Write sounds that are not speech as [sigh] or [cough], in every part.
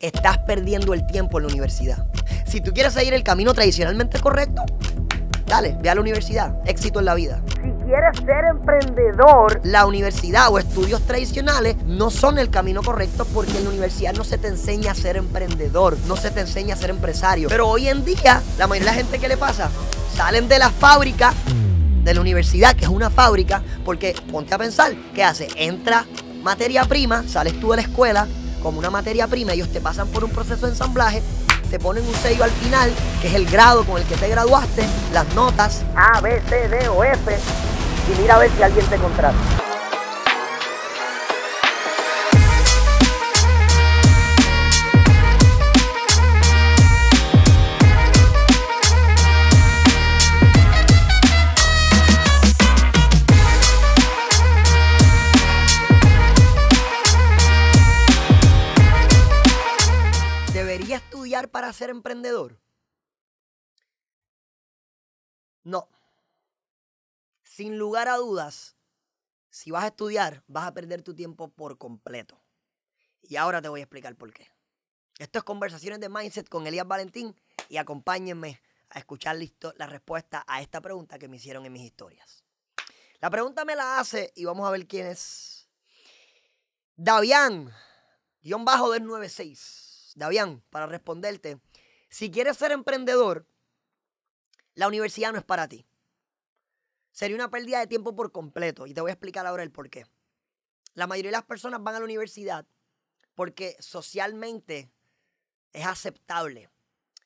estás perdiendo el tiempo en la universidad. Si tú quieres seguir el camino tradicionalmente correcto, dale, ve a la universidad. Éxito en la vida. Si quieres ser emprendedor, la universidad o estudios tradicionales no son el camino correcto porque en la universidad no se te enseña a ser emprendedor, no se te enseña a ser empresario. Pero hoy en día, la mayoría de la gente que le pasa, salen de la fábrica, de la universidad, que es una fábrica, porque ponte a pensar, ¿qué hace? Entra materia prima, sales tú de la escuela, como una materia prima, ellos te pasan por un proceso de ensamblaje, te ponen un sello al final, que es el grado con el que te graduaste, las notas A, B, C, D o F, y mira a ver si alguien te contrata. ¿Debería estudiar para ser emprendedor? No. Sin lugar a dudas, si vas a estudiar, vas a perder tu tiempo por completo. Y ahora te voy a explicar por qué. Esto es Conversaciones de Mindset con Elías Valentín y acompáñenme a escuchar listo la respuesta a esta pregunta que me hicieron en mis historias. La pregunta me la hace y vamos a ver quién es. Davián, guión bajo del 96. Davián, para responderte, si quieres ser emprendedor, la universidad no es para ti. Sería una pérdida de tiempo por completo y te voy a explicar ahora el por qué. La mayoría de las personas van a la universidad porque socialmente es aceptable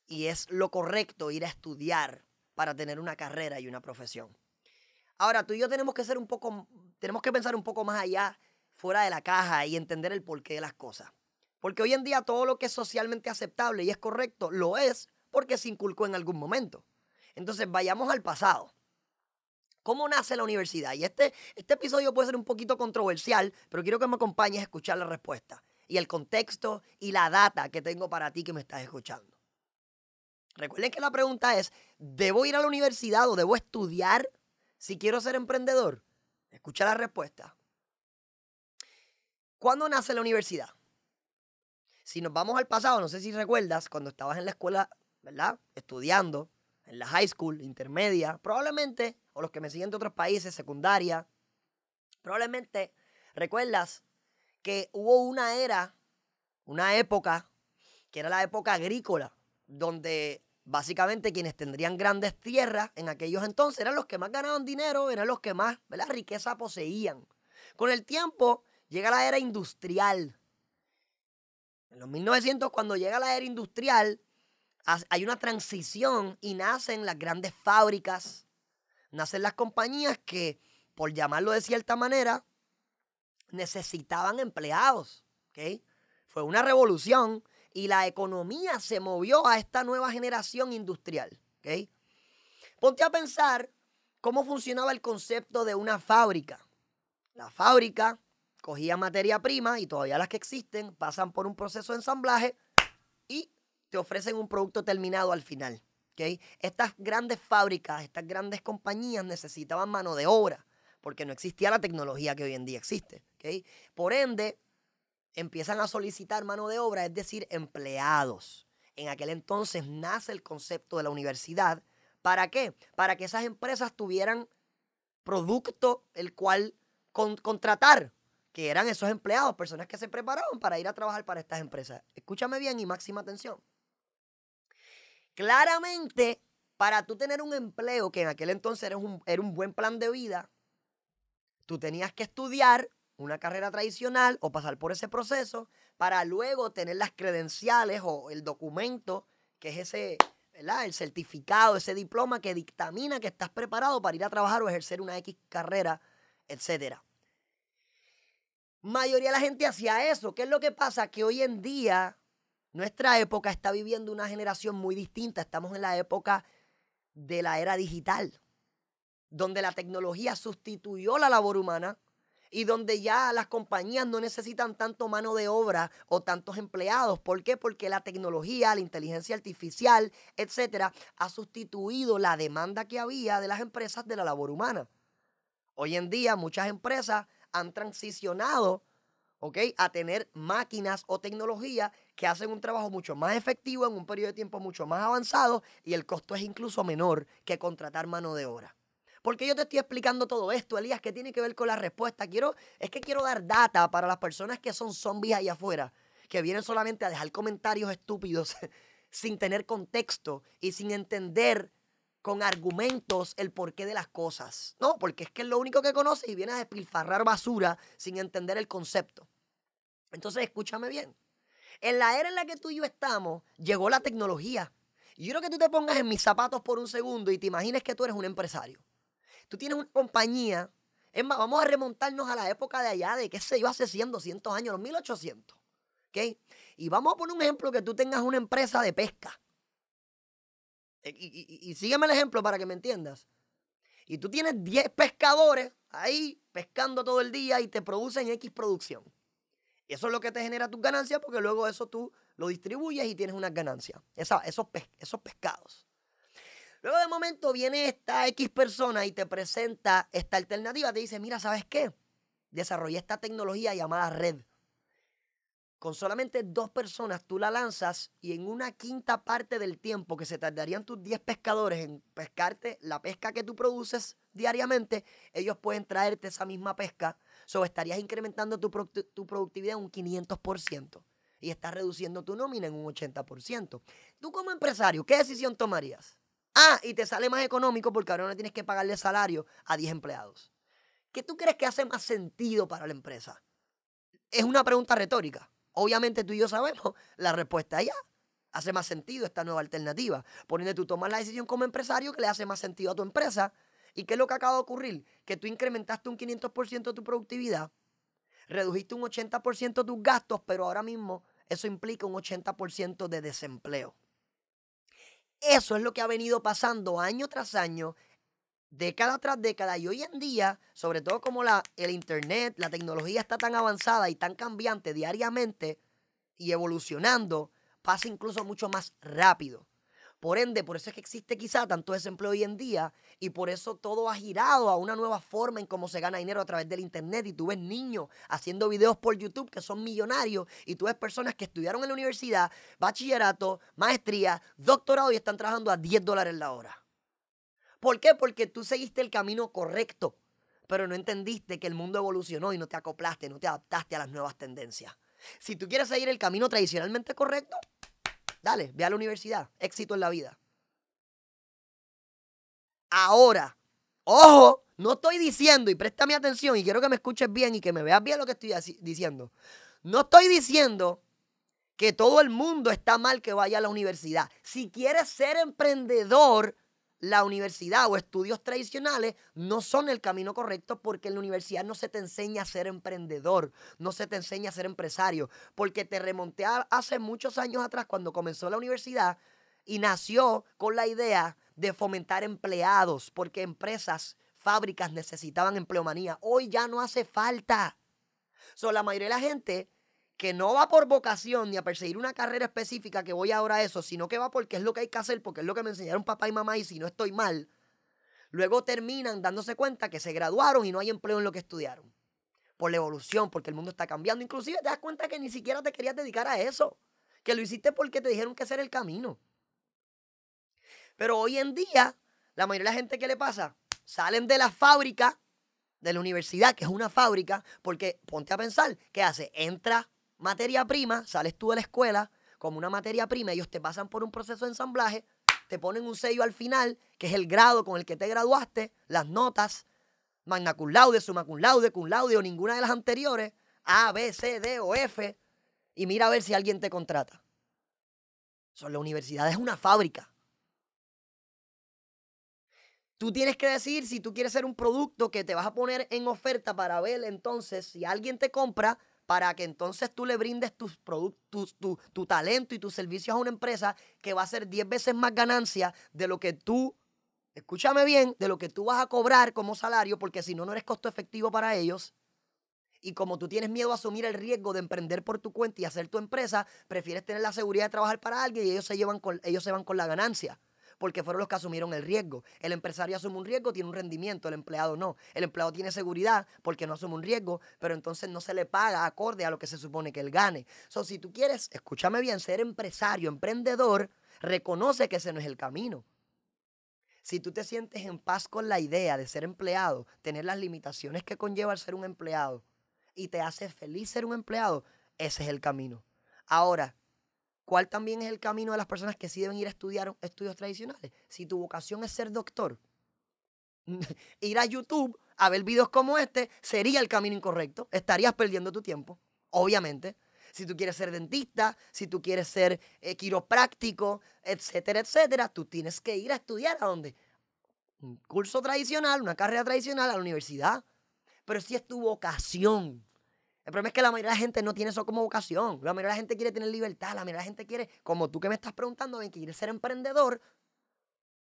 y es lo correcto ir a estudiar para tener una carrera y una profesión. Ahora, tú y yo tenemos que ser un poco, tenemos que pensar un poco más allá, fuera de la caja y entender el porqué de las cosas. Porque hoy en día todo lo que es socialmente aceptable y es correcto lo es porque se inculcó en algún momento. Entonces vayamos al pasado. ¿Cómo nace la universidad? Y este, este, episodio puede ser un poquito controversial, pero quiero que me acompañes a escuchar la respuesta y el contexto y la data que tengo para ti que me estás escuchando. Recuerden que la pregunta es, ¿debo ir a la universidad o debo estudiar si quiero ser emprendedor? Escucha la respuesta. ¿Cuándo nace la universidad? Si nos vamos al pasado, no sé si recuerdas, cuando estabas en la escuela, ¿verdad? Estudiando, en la high school, intermedia, probablemente, o los que me siguen de otros países, secundaria, probablemente recuerdas que hubo una era, una época, que era la época agrícola, donde básicamente quienes tendrían grandes tierras en aquellos entonces eran los que más ganaban dinero, eran los que más ¿verdad? riqueza poseían. Con el tiempo llega la era industrial, en los 1900, cuando llega la era industrial, hay una transición y nacen las grandes fábricas, nacen las compañías que, por llamarlo de cierta manera, necesitaban empleados. Fue una revolución y la economía se movió a esta nueva generación industrial. Ponte a pensar cómo funcionaba el concepto de una fábrica. La fábrica cogía materia prima y todavía las que existen pasan por un proceso de ensamblaje y te ofrecen un producto terminado al final. Estas grandes fábricas, estas grandes compañías necesitaban mano de obra porque no existía la tecnología que hoy en día existe. Por ende, empiezan a solicitar mano de obra, es decir, empleados. En aquel entonces nace el concepto de la universidad. ¿Para qué? Para que esas empresas tuvieran producto el cual contratar que eran esos empleados, personas que se preparaban para ir a trabajar para estas empresas. Escúchame bien y máxima atención. Claramente, para tú tener un empleo, que en aquel entonces era un, buen plan de vida, tú tenías que estudiar una carrera tradicional o pasar por ese proceso para luego tener las credenciales o el documento, que es ese, El certificado, ese diploma que dictamina que estás preparado para ir a trabajar o ejercer una X carrera, etcétera mayoría de la gente hacía eso. ¿Qué es lo que pasa? Que hoy en día nuestra época está viviendo una generación muy distinta. Estamos en la época de la era digital, donde la tecnología sustituyó la labor humana y donde ya las compañías no necesitan tanto mano de obra o tantos empleados. ¿Por qué? Porque la tecnología, la inteligencia artificial, etcétera, ha sustituido la demanda que había de las empresas de la labor humana. Hoy en día muchas empresas han transicionado a tener máquinas o tecnología que hacen un trabajo mucho más efectivo en un periodo de tiempo mucho más avanzado y el costo es incluso menor que contratar mano de obra. Porque yo te estoy explicando todo esto, Elías? ¿Qué tiene que ver con la respuesta? Quiero, es que quiero dar data para las personas que son zombies allá afuera, que vienen solamente a dejar comentarios estúpidos [laughs] sin tener contexto y sin entender con argumentos el porqué de las cosas. No, porque es que es lo único que conoces y vienes a despilfarrar basura sin entender el concepto. Entonces, escúchame bien. En la era en la que tú y yo estamos, llegó la tecnología. Y yo creo que tú te pongas en mis zapatos por un segundo y te imagines que tú eres un empresario. Tú tienes una compañía. Es más, vamos a remontarnos a la época de allá, de qué sé yo, hace 100, 200 años, los 1800. ¿Ok? Y vamos a poner un ejemplo que tú tengas una empresa de pesca. E, y, sígueme el ejemplo para que me entiendas. Y tú tienes 10 pescadores ahí pescando todo el día y te producen X producción. eso es lo que te genera tus ganancias porque luego eso tú lo distribuyes y tienes unas ganancias. esos, esos pescados. Luego de momento viene esta X persona y te presenta esta alternativa. Te dice, mira, ¿sabes qué? Desarrollé esta tecnología llamada red. Con solamente dos personas tú la lanzas y en una quinta parte del tiempo que se tardarían tus 10 pescadores en pescarte la pesca que tú produces diariamente, ellos pueden traerte esa misma pesca. So, estarías incrementando tu, tu productividad un 500% y estás reduciendo tu nómina en un 80%. Tú como empresario, ¿qué decisión tomarías? Ah, y te sale más económico porque ahora no tienes que pagarle salario a 10 empleados. ¿Qué tú crees que hace más sentido para la empresa? Es una pregunta retórica. Obviamente tú y yo sabemos [laughs] la respuesta allá. Hace más sentido esta nueva alternativa. Por ende, tú tomas la decisión como empresario que le hace más sentido a tu empresa. ¿Y qué es lo que acaba de ocurrir? Que tú incrementaste un 500% de tu productividad, redujiste un 80% tus gastos, pero ahora mismo eso implica un 80% de desempleo. Eso es lo que ha venido pasando año tras año década tras década y hoy en día, sobre todo como la, el Internet, la tecnología está tan avanzada y tan cambiante diariamente y evolucionando, pasa incluso mucho más rápido. Por ende, por eso es que existe quizá tanto desempleo hoy en día y por eso todo ha girado a una nueva forma en cómo se gana dinero a través del Internet. Y tú ves niños haciendo videos por YouTube que son millonarios y tú ves personas que estudiaron en la universidad, bachillerato, maestría, doctorado y están trabajando a 10 dólares la hora. ¿Por qué? Porque tú seguiste el camino correcto, pero no entendiste que el mundo evolucionó y no te acoplaste, no te adaptaste a las nuevas tendencias. Si tú quieres seguir el camino tradicionalmente correcto, dale, ve a la universidad, éxito en la vida. Ahora, ojo, no estoy diciendo, y presta mi atención, y quiero que me escuches bien y que me veas bien lo que estoy diciendo. No estoy diciendo que todo el mundo está mal que vaya a la universidad. Si quieres ser emprendedor, la universidad o estudios tradicionales no son el camino correcto porque en la universidad no se te enseña a ser emprendedor, no se te enseña a ser empresario, porque te remonté hace muchos años atrás cuando comenzó la universidad y nació con la idea de fomentar empleados, porque empresas, fábricas necesitaban empleomanía. Hoy ya no hace falta. la mayoría de la gente que no va por vocación ni a perseguir una carrera específica que voy ahora a eso, sino que va porque es lo que hay que hacer, porque es lo que me enseñaron papá y mamá y si no estoy mal, luego terminan dándose cuenta que se graduaron y no hay empleo en lo que estudiaron. Por la evolución, porque el mundo está cambiando. Inclusive te das cuenta que ni siquiera te querías dedicar a eso, que lo hiciste porque te dijeron que hacer el camino. Pero hoy en día, la mayoría de la gente que le pasa, salen de la fábrica, de la universidad, que es una fábrica, porque ponte a pensar, ¿qué hace? Entra materia prima, sales tú de la escuela como una materia prima, ellos te pasan por un proceso de ensamblaje, te ponen un sello al final, que es el grado con el que te graduaste, las notas, magna cum laude, summa cum laude, cum laude o ninguna de las anteriores, A, B, C, D o F, y mira a ver si alguien te contrata. Son la universidad es una fábrica. Tú tienes que decir si tú quieres ser un producto que te vas a poner en oferta para ver entonces si alguien te compra, para que entonces tú le brindes tus productos, tu, tu, talento y tus servicios a una empresa que va a ser 10 veces más ganancia de lo que tú, escúchame bien, de lo que tú vas a cobrar como salario, porque si no, no eres costo efectivo para ellos. Y como tú tienes miedo a asumir el riesgo de emprender por tu cuenta y hacer tu empresa, prefieres tener la seguridad de trabajar para alguien y ellos se, llevan con, ellos se van con la ganancia porque fueron los que asumieron el riesgo. El empresario asume un riesgo, tiene un rendimiento, el empleado no. El empleado tiene seguridad porque no asume un riesgo, pero entonces no se le paga acorde a lo que se supone que él gane. So, si tú quieres, escúchame bien, ser empresario, emprendedor, reconoce que ese no es el camino. Si tú te sientes en paz con la idea de ser empleado, tener las limitaciones que conlleva ser un empleado y te hace feliz ser un empleado, ese es el camino. Ahora, ¿Cuál también es el camino de las personas que sí deben ir a estudiar estudios tradicionales? Si tu vocación es ser doctor, [laughs] ir a YouTube a ver videos como este sería el camino incorrecto. Estarías perdiendo tu tiempo, obviamente. Si tú quieres ser dentista, si tú quieres ser eh, quiropráctico, etcétera, etcétera, tú tienes que ir a estudiar a dónde? Un curso tradicional, una carrera tradicional, a la universidad. Pero si es tu vocación, el problema es que la mayoría de la gente no tiene eso como vocación. La mayoría de la gente quiere tener libertad. La mayoría de la gente quiere, como tú que me estás preguntando, que quieres ser emprendedor.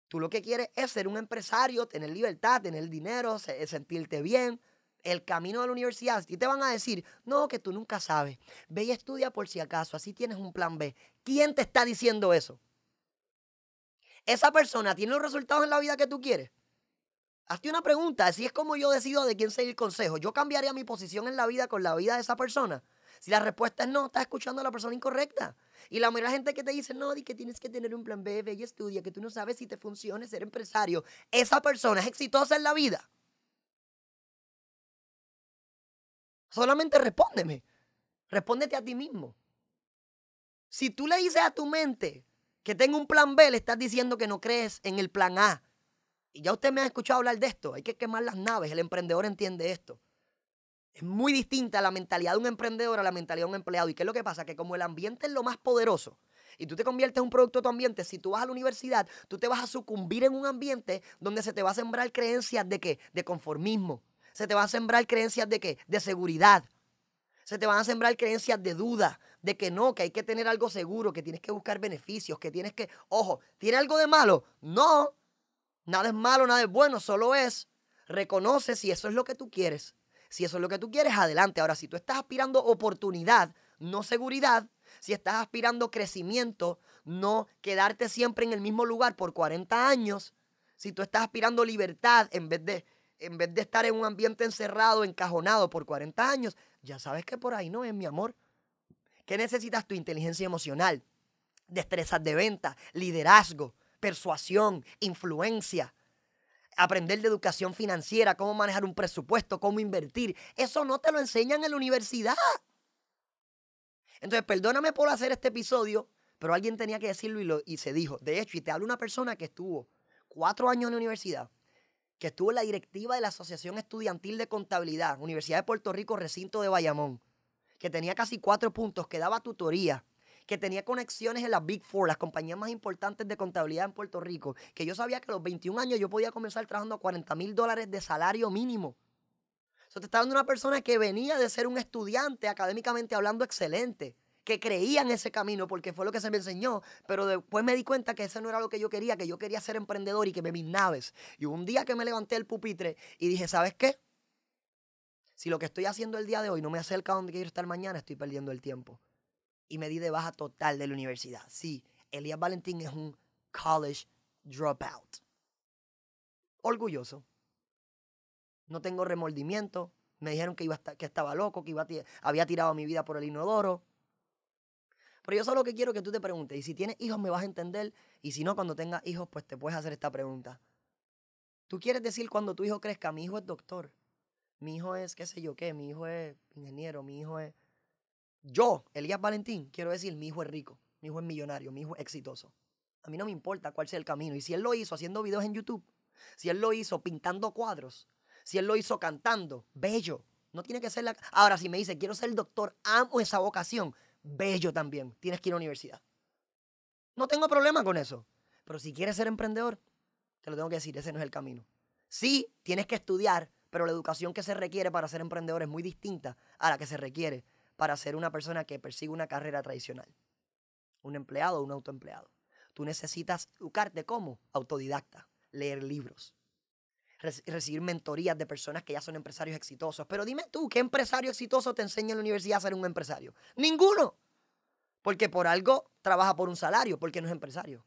Tú lo que quieres es ser un empresario, tener libertad, tener dinero, eh, sentirte bien. El camino de la universidad, Y te van a decir, no, que tú nunca sabes. Ve y estudia por si acaso, así tienes un plan B. ¿Quién te está diciendo eso? ¿Esa persona tiene los resultados en la vida que tú quieres? Hazte una pregunta, si es como yo decido de quién seguir consejo. ¿Yo cambiaría mi posición en la vida con la vida de esa persona? Si la respuesta es no, estás escuchando a la persona incorrecta. Y la mayoría de gente que te dice, no, di que tienes que tener un plan B, ve y estudia, que tú no sabes si te funciona ser empresario. Esa persona es exitosa en la vida. Solamente respóndeme. Respóndete a ti mismo. Si tú le dices a tu mente que tengo un plan B, le estás diciendo que no crees en el plan A y ya usted me ha escuchado hablar de esto. Hay que quemar las naves. El emprendedor entiende esto. Es muy distinta la mentalidad de un emprendedor a la mentalidad de un empleado. ¿Y qué es lo que pasa? Que como el ambiente es lo más poderoso y tú te conviertes en un producto de tu ambiente, si tú vas a la universidad, tú te vas a sucumbir en un ambiente donde se te va a sembrar creencias de que De conformismo. Se te va a sembrar creencias de que De seguridad. Se te van a sembrar creencias de duda, de que no, que hay que tener algo seguro, que tienes que buscar beneficios, que tienes que... Ojo, ¿tiene algo de malo? No, Nada es malo, nada es bueno, solo es reconoce si eso es lo que tú quieres. Si eso es lo que tú quieres, adelante. Ahora, si tú estás aspirando oportunidad, no seguridad, si estás aspirando crecimiento, no quedarte siempre en el mismo lugar por 40 años, si tú estás aspirando libertad en vez de en vez de estar en un ambiente encerrado, encajonado por 40 años, ya sabes que por ahí no es, mi amor. ¿Qué necesitas tu inteligencia emocional? Destrezas de venta, liderazgo, persuasión, influencia, aprender de educación financiera, cómo manejar un presupuesto, cómo invertir. Eso no te lo enseñan en la universidad. Entonces, perdóname por hacer este episodio, pero alguien tenía que decirlo y, se dijo. De hecho, y te hablo una persona que estuvo cuatro años en la universidad, que estuvo en la directiva de la Asociación Estudiantil de Contabilidad, Universidad de Puerto Rico, recinto de Bayamón, que tenía casi cuatro puntos, que daba tutoría, que tenía conexiones en las Big Four, las compañías más importantes de contabilidad en Puerto Rico, que yo sabía que a los 21 años yo podía comenzar trabajando a 40 mil dólares de salario mínimo. Eso te estaba dando una persona que venía de ser un estudiante académicamente hablando excelente, que creía en ese camino porque fue lo que se me enseñó, pero después me di cuenta que ese no era lo que yo quería, que yo quería ser emprendedor y que me mis naves. Y un día que me levanté el pupitre y dije, ¿sabes qué? Si lo que estoy haciendo el día de hoy no me acerca a donde quiero estar mañana, estoy perdiendo el tiempo y me di de baja total de la universidad. Sí, Elías Valentín es un college dropout. Orgulloso. No tengo remordimiento. Me dijeron que, iba que estaba loco, que iba había tirado mi vida por el inodoro. Pero yo solo que quiero que tú te preguntes, y si tienes hijos me vas a entender, y si no, cuando tengas hijos, pues te puedes hacer esta pregunta. Tú quieres decir cuando tu hijo crezca, mi hijo es doctor, mi hijo es qué sé yo qué, mi hijo es ingeniero, mi hijo es yo, Elías Valentín, quiero decir, mi hijo es rico, mi hijo es millonario, mi hijo es exitoso. A mí no me importa cuál sea el camino. Y si él lo hizo haciendo videos en YouTube, si él lo hizo pintando cuadros, si él lo hizo cantando, bello. No tiene que ser la... Ahora, si me dice, quiero ser doctor, amo esa vocación, bello también. Tienes que ir a la universidad. No tengo problema con eso. Pero si quieres ser emprendedor, te lo tengo que decir, ese no es el camino. Sí, tienes que estudiar, pero la educación que se requiere para ser emprendedor es muy distinta a la que se requiere para ser una persona que persigue una carrera tradicional. Un empleado o un autoempleado. Tú necesitas educarte como autodidacta, leer libros, recibir mentorías de personas que ya son empresarios exitosos. Pero dime tú, ¿qué empresario exitoso te enseña en la universidad a ser un empresario? Ninguno. Porque por algo trabaja por un salario, porque no es empresario.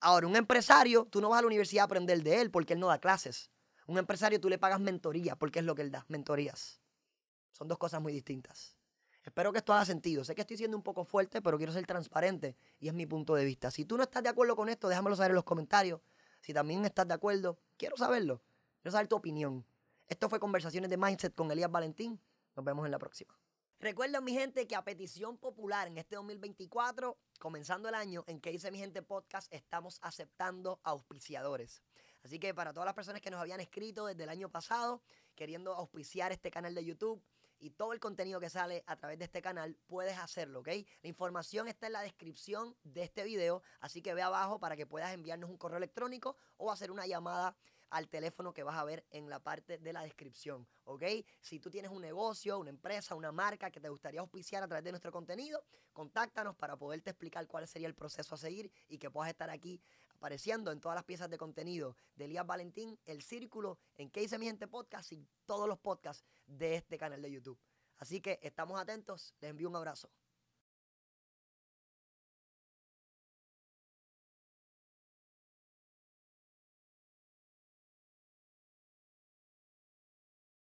Ahora, un empresario, tú no vas a la universidad a aprender de él porque él no da clases. Un empresario tú le pagas mentoría porque es lo que él da, mentorías. Son dos cosas muy distintas. Espero que esto haga sentido. Sé que estoy siendo un poco fuerte, pero quiero ser transparente y es mi punto de vista. Si tú no estás de acuerdo con esto, déjamelo saber en los comentarios. Si también estás de acuerdo, quiero saberlo. Quiero saber tu opinión. Esto fue Conversaciones de Mindset con Elías Valentín. Nos vemos en la próxima. Recuerda mi gente, que a petición popular en este 2024, comenzando el año en que hice mi gente podcast, estamos aceptando auspiciadores. Así que para todas las personas que nos habían escrito desde el año pasado, queriendo auspiciar este canal de YouTube, y todo el contenido que sale a través de este canal, puedes hacerlo, ¿ok? La información está en la descripción de este video, así que ve abajo para que puedas enviarnos un correo electrónico o hacer una llamada al teléfono que vas a ver en la parte de la descripción, ¿ok? Si tú tienes un negocio, una empresa, una marca que te gustaría auspiciar a través de nuestro contenido, contáctanos para poderte explicar cuál sería el proceso a seguir y que puedas estar aquí apareciendo en todas las piezas de contenido de Elías Valentín, El Círculo, en Que hice mi gente podcast y todos los podcasts de este canal de YouTube. Así que estamos atentos, les envío un abrazo.